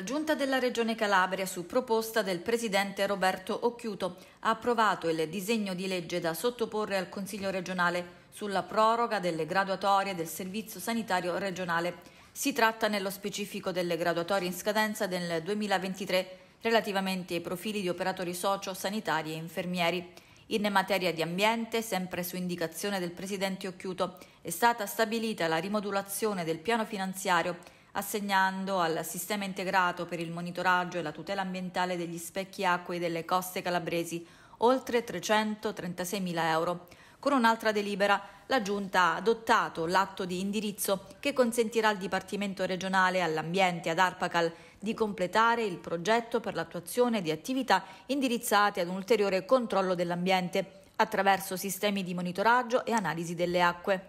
La Giunta della Regione Calabria, su proposta del Presidente Roberto Occhiuto, ha approvato il disegno di legge da sottoporre al Consiglio regionale sulla proroga delle graduatorie del Servizio Sanitario regionale. Si tratta nello specifico delle graduatorie in scadenza del 2023 relativamente ai profili di operatori socio-sanitari e infermieri. In materia di ambiente, sempre su indicazione del Presidente Occhiuto, è stata stabilita la rimodulazione del piano finanziario assegnando al Sistema integrato per il monitoraggio e la tutela ambientale degli specchi acquei delle coste calabresi oltre 336.000 euro. Con un'altra delibera, la Giunta ha adottato l'atto di indirizzo che consentirà al Dipartimento regionale all'ambiente ad Arpacal di completare il progetto per l'attuazione di attività indirizzate ad un ulteriore controllo dell'ambiente attraverso sistemi di monitoraggio e analisi delle acque.